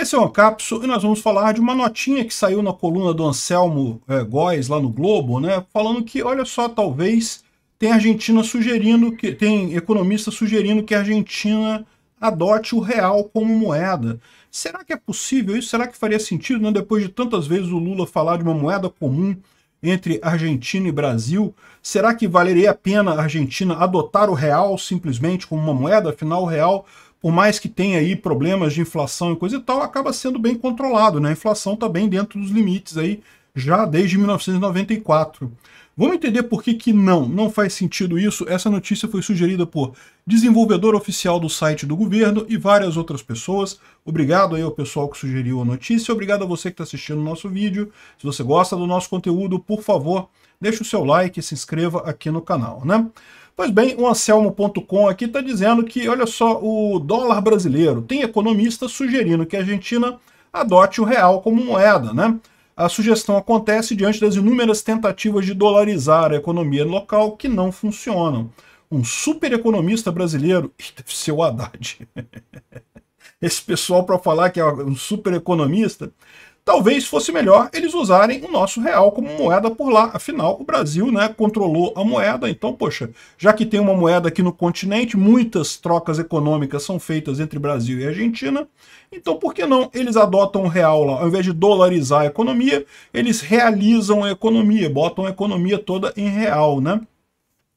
Esse é o Ancapso e nós vamos falar de uma notinha que saiu na coluna do Anselmo é, Góes lá no Globo, né? Falando que, olha só, talvez tem Argentina sugerindo que tem economista sugerindo que a Argentina adote o real como moeda. Será que é possível isso? Será que faria sentido, né? Depois de tantas vezes o Lula falar de uma moeda comum entre Argentina e Brasil, será que valeria a pena a Argentina adotar o real simplesmente como uma moeda? Afinal, o real por mais que tenha aí problemas de inflação e coisa e tal, acaba sendo bem controlado, né? A inflação está bem dentro dos limites aí já desde 1994. Vamos entender por que, que não, não faz sentido isso. Essa notícia foi sugerida por desenvolvedor oficial do site do governo e várias outras pessoas. Obrigado aí ao pessoal que sugeriu a notícia, obrigado a você que está assistindo o nosso vídeo. Se você gosta do nosso conteúdo, por favor, deixe o seu like e se inscreva aqui no canal, né? Pois bem, o Anselmo.com aqui está dizendo que, olha só, o dólar brasileiro. Tem economista sugerindo que a Argentina adote o real como moeda, né? A sugestão acontece diante das inúmeras tentativas de dolarizar a economia local que não funcionam. Um super economista brasileiro, deve ser o Haddad, esse pessoal para falar que é um super economista, talvez fosse melhor eles usarem o nosso real como moeda por lá. Afinal, o Brasil né, controlou a moeda, então, poxa, já que tem uma moeda aqui no continente, muitas trocas econômicas são feitas entre Brasil e Argentina, então por que não eles adotam o real lá? Ao invés de dolarizar a economia, eles realizam a economia, botam a economia toda em real, né?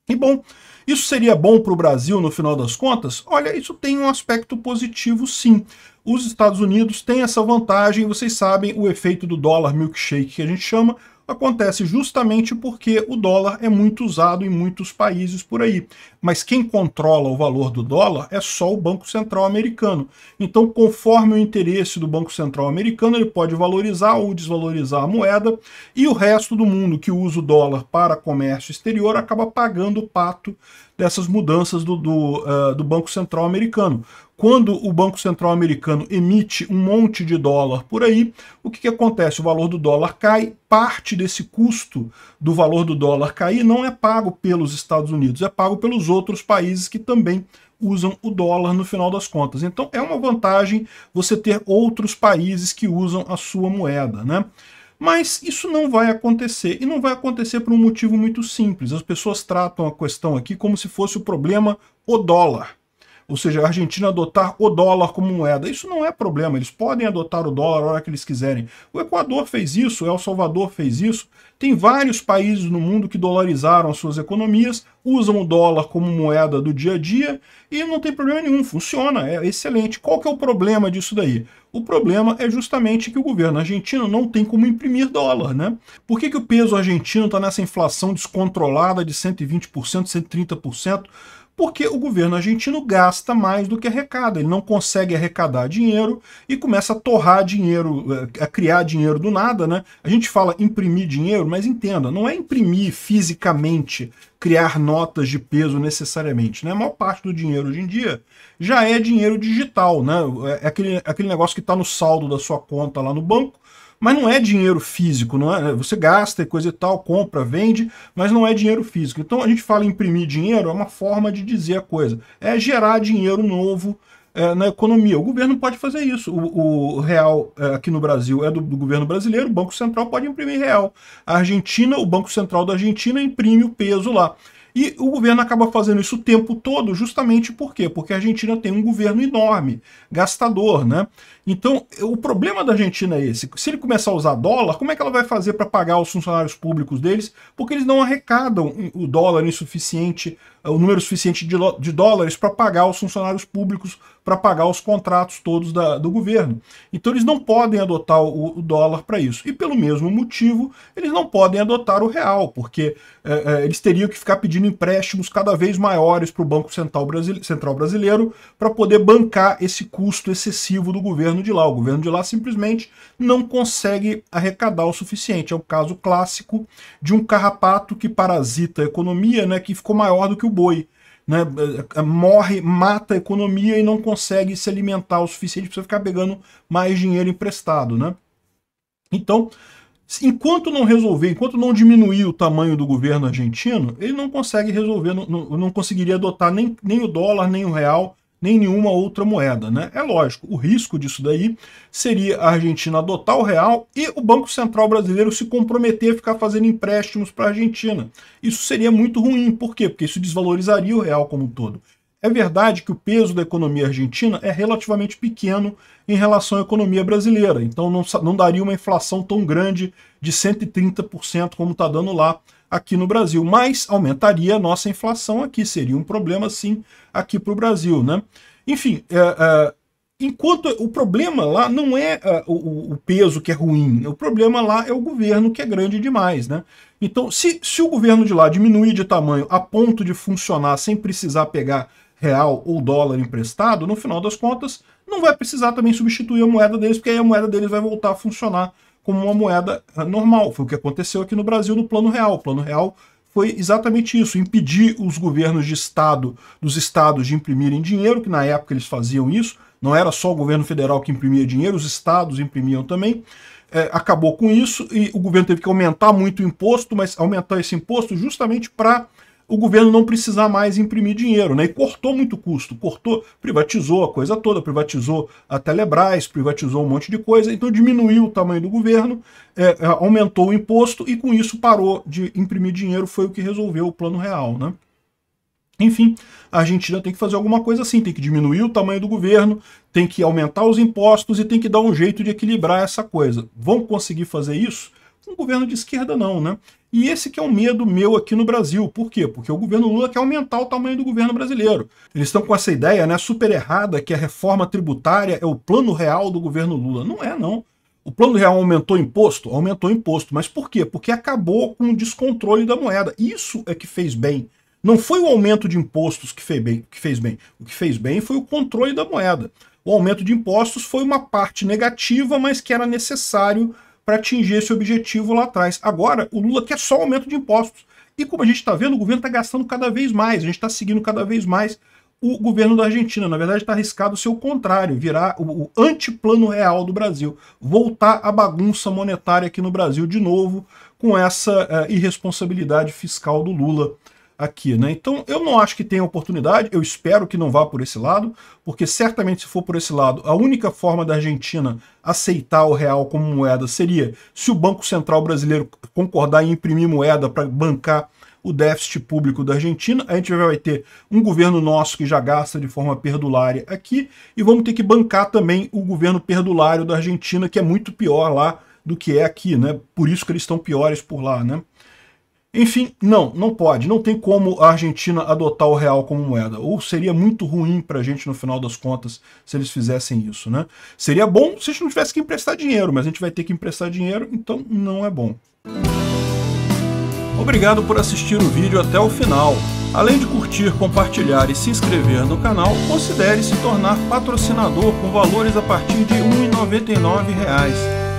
E bom, isso seria bom para o Brasil no final das contas? Olha, isso tem um aspecto positivo sim. Os Estados Unidos têm essa vantagem, vocês sabem, o efeito do dólar milkshake que a gente chama, acontece justamente porque o dólar é muito usado em muitos países por aí. Mas quem controla o valor do dólar é só o Banco Central americano. Então, conforme o interesse do Banco Central americano, ele pode valorizar ou desvalorizar a moeda, e o resto do mundo que usa o dólar para comércio exterior acaba pagando o pato dessas mudanças do, do, uh, do Banco Central americano quando o Banco Central americano emite um monte de dólar por aí, o que, que acontece? O valor do dólar cai, parte desse custo do valor do dólar cair não é pago pelos Estados Unidos, é pago pelos outros países que também usam o dólar no final das contas. Então é uma vantagem você ter outros países que usam a sua moeda, né? Mas isso não vai acontecer, e não vai acontecer por um motivo muito simples. As pessoas tratam a questão aqui como se fosse o problema o dólar ou seja, a Argentina adotar o dólar como moeda. Isso não é problema, eles podem adotar o dólar a hora que eles quiserem. O Equador fez isso, El Salvador fez isso, tem vários países no mundo que dolarizaram suas economias, usam o dólar como moeda do dia a dia e não tem problema nenhum, funciona, é excelente. Qual que é o problema disso daí? O problema é justamente que o governo argentino não tem como imprimir dólar, né? Por que, que o peso argentino está nessa inflação descontrolada de 120%, 130%? porque o governo argentino gasta mais do que arrecada. Ele não consegue arrecadar dinheiro e começa a torrar dinheiro, eh, a criar dinheiro do nada, né? A gente fala imprimir dinheiro, mas entenda, não é imprimir fisicamente, criar notas de peso necessariamente, né? A maior parte do dinheiro hoje em dia já é dinheiro digital, né? É, é aquele, é aquele negócio que está no saldo da sua conta lá no banco, mas não é dinheiro físico, não é? Você gasta e coisa e tal, compra, vende, mas não é dinheiro físico. Então a gente fala imprimir dinheiro, é uma forma de dizer a coisa. É gerar dinheiro novo é, na economia. O governo pode fazer isso. O, o real é, aqui no Brasil é do, do, governo brasileiro, o Banco Central pode imprimir real. A Argentina, o Banco Central da Argentina imprime o peso lá. E o governo acaba fazendo isso o tempo todo, justamente por quê? Porque a Argentina tem um governo enorme, gastador, né? Então, o problema da Argentina é esse. Se ele começar a usar dólar, como é que ela vai fazer para pagar os funcionários públicos deles? Porque eles não arrecadam o dólar insuficiente, o número suficiente de, de dólares para pagar os funcionários públicos para pagar os contratos todos da, do governo. Então eles não podem adotar o, o dólar para isso. E pelo mesmo motivo, eles não podem adotar o real, porque é, é, eles teriam que ficar pedindo empréstimos cada vez maiores para o Banco Central, Central Brasileiro para poder bancar esse custo excessivo do governo de lá. O governo de lá simplesmente não consegue arrecadar o suficiente. É o caso clássico de um carrapato que parasita a economia, né, que ficou maior do que o boi né, eh, eh, morre, mata a economia e não consegue se alimentar o suficiente para ficar pegando mais dinheiro emprestado. Né? Então, enquanto não resolver, enquanto não diminuir o tamanho do governo argentino, ele não consegue resolver, não, não conseguiria adotar nem, nem o dólar, nem o real, nem nenhuma outra moeda. Né? É lógico, o risco disso daí seria a Argentina adotar o real e o Banco Central brasileiro se comprometer a ficar fazendo empréstimos para a Argentina. Isso seria muito ruim, por quê? Porque isso desvalorizaria o real como um todo. É verdade que o peso da economia argentina é relativamente pequeno em relação à economia brasileira, então não, não daria uma inflação tão grande de 130% como está dando lá aqui no Brasil, mas aumentaria a nossa inflação aqui, seria um problema sim aqui para o Brasil. Né? Enfim, é, é, enquanto o problema lá não é, é o, o, peso que é ruim, o problema lá é o governo que é grande demais, né? Então, se, se o governo de lá diminuir de tamanho a ponto de funcionar sem precisar pegar real ou dólar emprestado, no final das contas, não vai precisar também substituir a moeda deles, porque aí a moeda deles vai voltar a funcionar como uma moeda eh, normal. Foi o que aconteceu aqui no Brasil no Plano Real. O Plano Real foi exatamente isso, impedir os governos de estado, dos estados de imprimirem dinheiro, que na época eles faziam isso, não era só o governo federal que imprimia dinheiro, os estados imprimiam também. É, acabou com isso e o governo teve que aumentar muito o imposto, mas aumentar esse imposto justamente para o governo não precisar mais imprimir dinheiro, né? E cortou muito custo, cortou, privatizou a coisa toda, privatizou a Telebrás, privatizou um monte de coisa, então diminuiu o tamanho do governo, é, é aumentou o imposto e com isso parou de imprimir dinheiro, foi o que resolveu o plano real, né? Enfim, a Argentina tem que fazer alguma coisa assim, tem que diminuir o tamanho do governo, tem que aumentar os impostos e tem que dar um jeito de equilibrar essa coisa. Vão conseguir fazer isso? um governo de esquerda não, né? E esse que é um medo meu aqui no Brasil. Por quê? Porque o governo Lula quer aumentar o tamanho do governo brasileiro. Eles estão com essa ideia né, super errada que a reforma tributária é o plano real do governo Lula. Não é, não. O plano real aumentou imposto? Aumentou imposto. Mas por quê? Porque acabou com o descontrole da moeda. Isso é que fez bem. Não foi o aumento de impostos que fez bem. Que fez bem. O que fez bem foi o controle da moeda. O aumento de impostos foi uma parte negativa, mas que era necessário para atingir esse objetivo lá atrás. Agora, o Lula quer só aumento de impostos. E como a gente está vendo, o governo está gastando cada vez mais, a gente está seguindo cada vez mais o governo da Argentina. Na verdade, está arriscado ser o contrário, virar o, o antiplano real do Brasil, voltar a bagunça monetária aqui no Brasil de novo, com essa uh, irresponsabilidade fiscal do Lula aqui, né? Então eu não acho que tenha oportunidade, eu espero que não vá por esse lado, porque certamente se for por esse lado, a única forma da Argentina aceitar o real como moeda seria se o Banco Central brasileiro concordar em imprimir moeda para bancar o déficit público da Argentina, a gente vai ter um governo nosso que já gasta de forma perdulária aqui, e vamos ter que bancar também o governo perdulário da Argentina, que é muito pior lá do que é aqui, né? Por isso que eles estão piores por lá, né? Enfim, não, não pode. Não tem como a Argentina adotar o real como moeda. Ou seria muito ruim para a gente, no final das contas, se eles fizessem isso. Né? Seria bom se a gente não tivesse que emprestar dinheiro, mas a gente vai ter que emprestar dinheiro, então não é bom. Obrigado por assistir o vídeo até o final. Além de curtir, compartilhar e se inscrever no canal, considere se tornar patrocinador com valores a partir de R$ 1,99